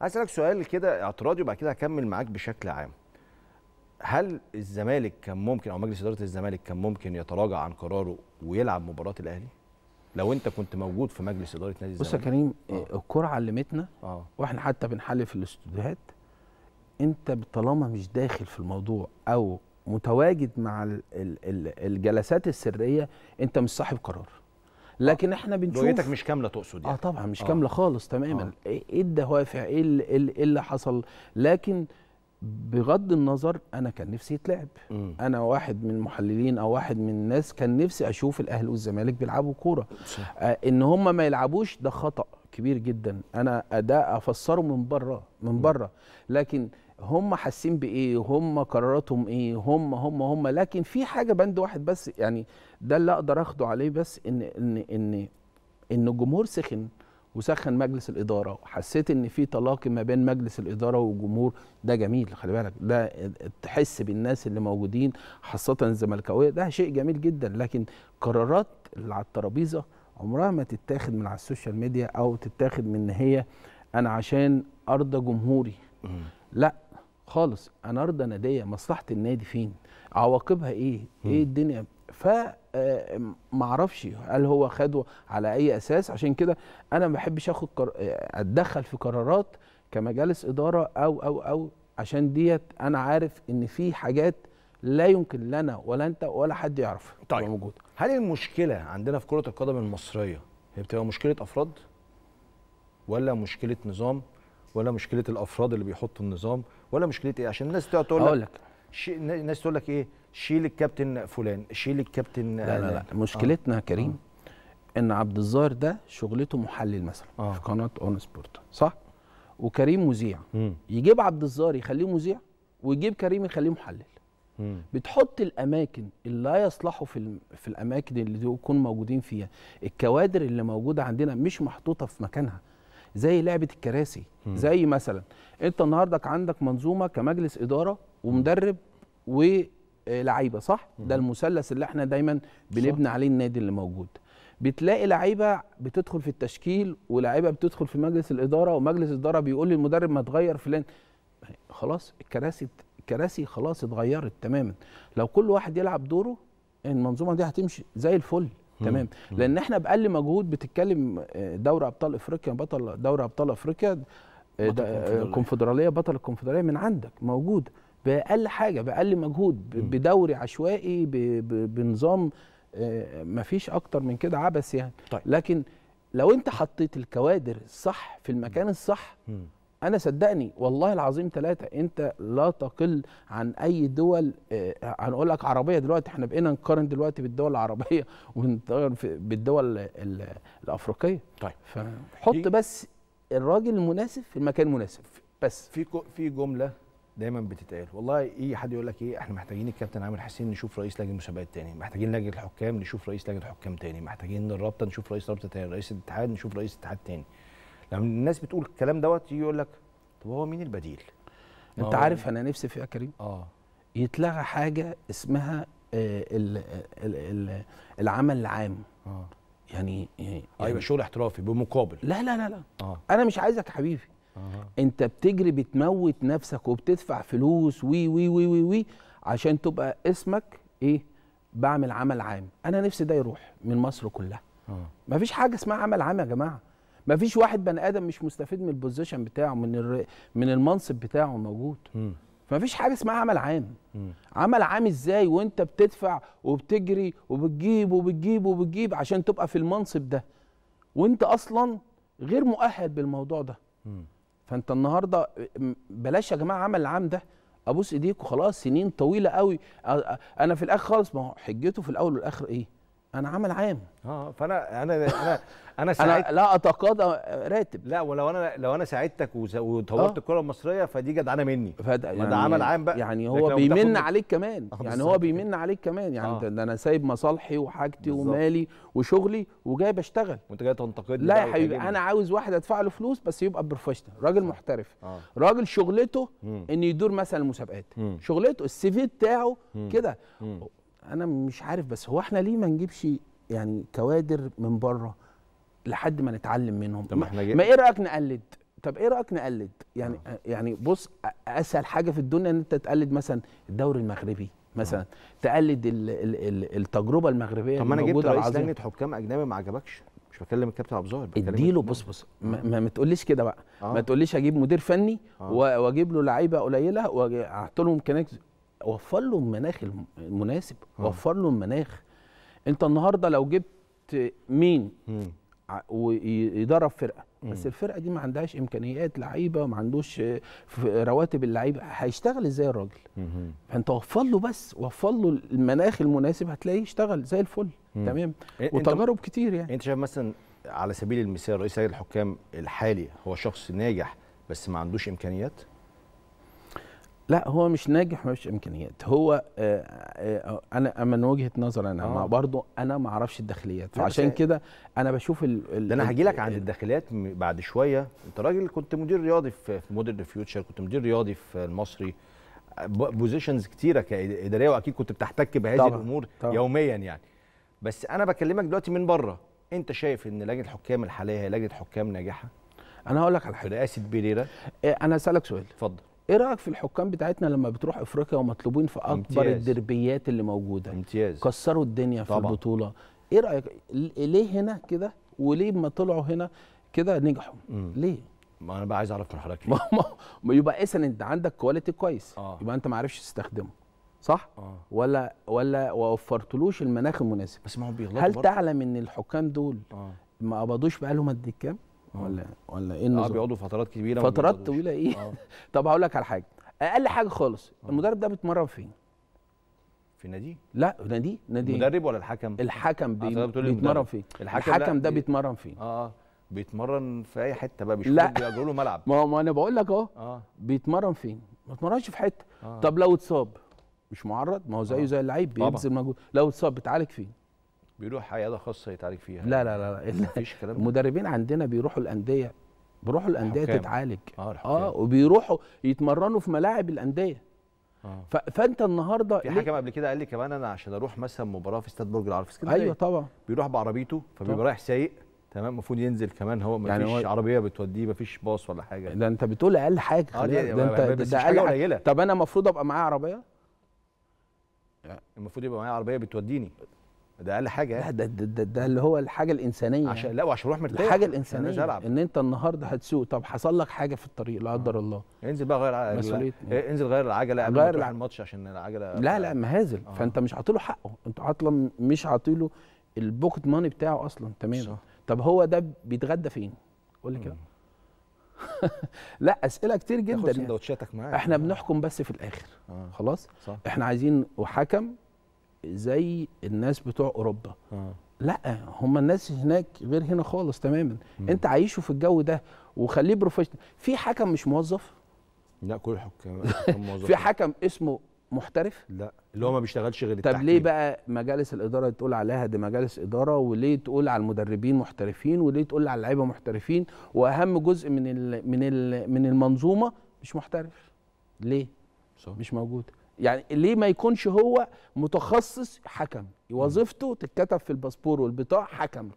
عايز اسالك سؤال كده اعتراضي وبعد كده هكمل معاك بشكل عام هل الزمالك كان ممكن او مجلس اداره الزمالك كان ممكن يتراجع عن قراره ويلعب مباراه الاهلي لو انت كنت موجود في مجلس اداره نادي الزمالك بص يا كريم آه. الكره علمتنا آه. واحنا حتى بنحلف في الاستوديوهات انت طالما مش داخل في الموضوع او متواجد مع الجلسات السريه انت مش صاحب قرار لكن احنا بنشوف رؤيتك مش كامله تقصد يعني. اه طبعا مش آه. كامله خالص تماما آه. ايه, إيه الدوافع ايه اللي, إيه إيه اللي حصل لكن بغض النظر انا كان نفسي يتلعب انا واحد من المحللين او واحد من الناس كان نفسي اشوف الاهلي والزمالك بيلعبوا كوره آه ان هم ما يلعبوش ده خطا كبير جدا انا ده افسره من بره من بره لكن هم حاسين بايه هم قراراتهم ايه هم هم هم لكن في حاجه بند واحد بس يعني ده اللي اقدر اخده عليه بس ان ان ان ان الجمهور سخن وسخن مجلس الاداره وحسيت ان في تلاقي ما بين مجلس الاداره والجمهور ده جميل خلي بالك ده تحس بالناس اللي موجودين خاصه الزملكاويه ده شيء جميل جدا لكن قرارات اللي على الترابيزه عمرها ما تتاخد من على السوشيال ميديا او تتاخد من ان هي انا عشان ارضى جمهوري لا خالص انا ارضى ناديه مصلحه النادي فين عواقبها ايه م. ايه الدنيا ف آه، معرفش هل هو خده على اي اساس عشان كده انا ما بحبش اخد كر... آه، اتدخل في قرارات كمجالس اداره او او او عشان ديت انا عارف ان في حاجات لا يمكن لنا ولا انت ولا حد يعرف طيب موجود. هل المشكله عندنا في كره القدم المصريه هي بتبقى مشكله افراد ولا مشكله نظام ولا مشكله الافراد اللي بيحطوا النظام ولا مشكلتي ايه عشان الناس تقعد تقول لك اقول لك الناس تقول لك ايه شيل الكابتن فلان شيل الكابتن لا لا, لا. آه. مشكلتنا يا آه. كريم ان عبد الظاهر ده شغلته محلل مثلا آه. في قناه اون سبورت صح وكريم مذيع يجيب عبد الظاهر يخليه مذيع ويجيب كريم يخليه محلل مم. بتحط الاماكن اللي لا يصلحوا في في الاماكن اللي يكون موجودين فيها الكوادر اللي موجوده عندنا مش محطوطه في مكانها زي لعبه الكراسي زي مثلا انت النهارده عندك منظومه كمجلس اداره ومدرب ولعيبه صح ده المثلث اللي احنا دايما بنبني عليه النادي اللي موجود بتلاقي لعيبه بتدخل في التشكيل ولعيبه بتدخل في مجلس الاداره ومجلس الاداره بيقول للمدرب ما تغير فلان خلاص الكراسي الكراسي خلاص اتغيرت تماما لو كل واحد يلعب دوره المنظومه دي هتمشي زي الفل تمام لان احنا باقل مجهود بتتكلم آه، دوري ابطال افريقيا بطل دوري ابطال افريقيا الكونفدراليه آه، آه، بطل الكونفدراليه من عندك موجود باقل حاجه باقل مجهود بدوري عشوائي بنظام مفيش اكتر من كده عبث يعني طيب. لكن لو انت حطيت الكوادر الصح في المكان الصح انا صدقني والله العظيم ثلاثة انت لا تقل عن اي دول آه، هنقول لك عربية دلوقتي احنا بقينا نقارن دلوقتي بالدول العربية ونقارن بالدول الافريقية طيب فحط بس الراجل المناسب في المكان المناسب بس في في جملة دايما بتتقال والله ايه حد يقول لك ايه احنا محتاجين الكابتن عامر حسين نشوف رئيس لجنه المسابقات تاني محتاجين لجنه الحكام نشوف رئيس لجنه الحكام تاني محتاجين الرابطه نشوف رئيس رابطه تاني رئيس الاتحاد نشوف رئيس اتحاد تاني لما الناس بتقول الكلام دوت يجي يقول لك طب هو مين البديل؟ انت عارف انا نفسي فيها يا كريم اه يتلغى حاجه اسمها الـ آه، الـ الـ العمل العام اه يعني يعني يبقى أيوة، شغل احترافي بمقابل لا لا لا لا آه. انا مش عايزك يا حبيبي آه. انت بتجري بتموت نفسك وبتدفع فلوس وي وي وي وي, وي عشان تبقى اسمك ايه بعمل عمل عام انا نفسي ده يروح من مصر كلها آه. مفيش حاجه اسمها عمل عام يا جماعه ما فيش واحد بني ادم مش مستفيد من البوزيشن بتاعه من من المنصب بتاعه الموجود ما فيش حاجه اسمها عمل عام عمل عام ازاي وانت بتدفع وبتجري وبتجيب وبتجيب وبتجيب عشان تبقى في المنصب ده وانت اصلا غير مؤهل بالموضوع ده فانت النهارده بلاش يا جماعه عمل العام ده ابوس ايديك وخلاص سنين طويله قوي انا في الاخر خالص ما هو حجته في الاول والاخر ايه انا عمل عام اه فانا انا انا انا انا لا اتقاضى راتب لا ولو انا لو انا ساعدتك وطورت آه. الكره المصريه فدي جدعانه مني فد... يعني ما ده يعني عمل عام بقى يعني هو بيمن بتاخد... عليك كمان آه، يعني هو بيمن عليك كمان يعني آه. ده انا سايب مصالحي وحاجتي بالزبط. ومالي وشغلي وجاي بشتغل وانت جاي تنتقدني لا يا حبيبي انا عاوز واحد ادفع له فلوس بس يبقى بروفيشنال راجل محترف آه. راجل شغلته انه يدور مثلا المسابقات شغلته السي في بتاعه كده انا مش عارف بس هو احنا ليه ما نجيبش يعني كوادر من بره لحد ما نتعلم منهم طب ما, احنا ما ايه رايك نقلد طب ايه رايك نقلد يعني أوه. يعني بص اسهل حاجه في الدنيا ان انت تقلد مثلا الدوري المغربي مثلا أوه. تقلد الـ الـ التجربه المغربيه طب ما انا جبت رئيس لجنه حكام اجنبي ما عجبكش مش بكلم الكابتن الظاهر ظاهر اديله بص بص آه. ما, ما تقوليش كده بقى أوه. ما آه. تقوليش اجيب مدير فني آه. واجيب له لعيبه قليله واحط لهم امكانيات وفر له المناخ المناسب آه. وفر له المناخ انت النهارده لو جبت مين ويدرب فرقه مم. بس الفرقه دي ما عندهاش امكانيات لعيبه ما عندوش رواتب اللعيبه هيشتغل ازاي الراجل فانت وفر له بس وفر له المناخ المناسب هتلاقيه يشتغل زي الفل مم. تمام وتجارب كتير يعني انت شايف مثلا على سبيل المثال رئيس هيئه الحكام الحالي هو شخص ناجح بس ما عندوش امكانيات لا هو مش ناجح مفيش امكانيات هو آه، آه، آه، انا من وجهه نظري انا آه. برضه انا ما اعرفش الداخليات عشان كده انا بشوف ال ال انا هجي لك عن الداخليات بعد شويه انت راجل كنت مدير رياضي في مودرن فيوتشر كنت مدير رياضي في المصري بوزيشنز كتيره كاداريه واكيد كنت بتحتك بهذه طبعا. الامور طبعا. يوميا يعني بس انا بكلمك دلوقتي من بره انت شايف ان لجنه الحكام الحاليه هي لجنه حكام ناجحه انا هقول لك على حاجه رئاسه بيريرا انا اسالك سؤال اتفضل ايه رايك في الحكام بتاعتنا لما بتروح افريقيا ومطلوبين في اكبر الدربيات اللي موجوده امتياز. كسروا الدنيا في طبعا. البطوله ايه رايك ليه هنا كده وليه ما طلعوا هنا كده نجحوا مم. ليه ما انا بقى عايز اعرف من حضرتك ما يبقى اذا انت عندك كواليتي كويس آه. يبقى انت ما عرفتش تستخدمه صح آه. ولا ولا وفرتلوش المناخ المناسب بس ما هو بيغلطوا هل برضه؟ تعلم ان الحكام دول آه. ما قبضوش بقالهم قد كام ولا ولا ايه آه، النظام؟ اه بيقعدوا فترات كبيره فترات طويله ايه؟ آه. طب هقول لك على حاجه اقل حاجه خالص آه. المدرب ده بيتمرن فين؟ في نادي؟ لا نادي نادي المدرب ولا الحكم؟ الحكم آه، بي... بيتمرن فين؟ الحكم, الحكم ده بيتمرن فين؟ اه بيتمرن في اي حته بقى مش بيأجروا له ملعب ما, ما انا بقول لك اهو بيتمرن فين؟ ما اتمرنش في حته آه. طب لو اتصاب مش معرض ما هو زيه زي اللعيب بيبذل مجهود لو اتصاب بتعالج فين؟ بيروح عياده خاصه يتعالج فيها لا لا لا, لا. مفيش كلام المدربين عندنا بيروحوا الانديه بيروحوا الانديه حكام. تتعالج اه, الحكام. آه وبيروحوا يتمرنوا في ملاعب الانديه آه. فانت النهارده في حكم قبل كده قال لي كمان انا عشان اروح مثلا مباراه في استاد برج العرب في اسكندريه ايوه طبعا بيروح بعربيته فبيبقى رايح سايق تمام المفروض ينزل كمان هو يعني مفيش يعني هو... عربيه بتوديه مفيش باص ولا حاجه ده انت بتقول اقل حاجه آه ده, ده انت بس ده اقل حاجه طب انا المفروض ابقى معايا عربيه المفروض يبقى معايا عربيه بتوديني ده اقل حاجه يعني. ده, ده, ده, ده اللي هو الحاجه الانسانيه يعني. عشان لا وعشان اروح مرتاح الحاجه الانسانيه أنا ان انت النهارده هتسوق طب حصل لك حاجه في الطريق لا قدر آه. الله انزل بقى غير العجله انزل غير العجله قبل ما تروح الماتش عشان العجله لا لا مهازل آه. فانت مش عاطيله حقه انت عاطله مش عاطيله البوكت ماني بتاعه اصلا تمام طب هو ده بيتغدى فين قول لي كده لا اسئله كتير جدا يعني. سندوتشاتك معايا احنا آه. بنحكم بس في الاخر آه. خلاص صح. احنا عايزين وحكم زي الناس بتوع اوروبا آه. لا هم الناس هناك غير هنا خالص تماما مم. انت عايشه في الجو ده وخليه بروفيشنال في حكم مش موظف لا كل الحكام في حكم اسمه محترف لا اللي هو ما بيشتغلش غير التحكيم طب ليه بقى مجالس الاداره تقول عليها دي مجالس اداره وليه تقول على المدربين محترفين وليه تقول على اللعيبه محترفين واهم جزء من الـ من الـ من المنظومه مش محترف ليه صح. مش موجود يعني ليه ما يكونش هو متخصص حكم وظيفته تتكتب في الباسبور والبطاقه حكم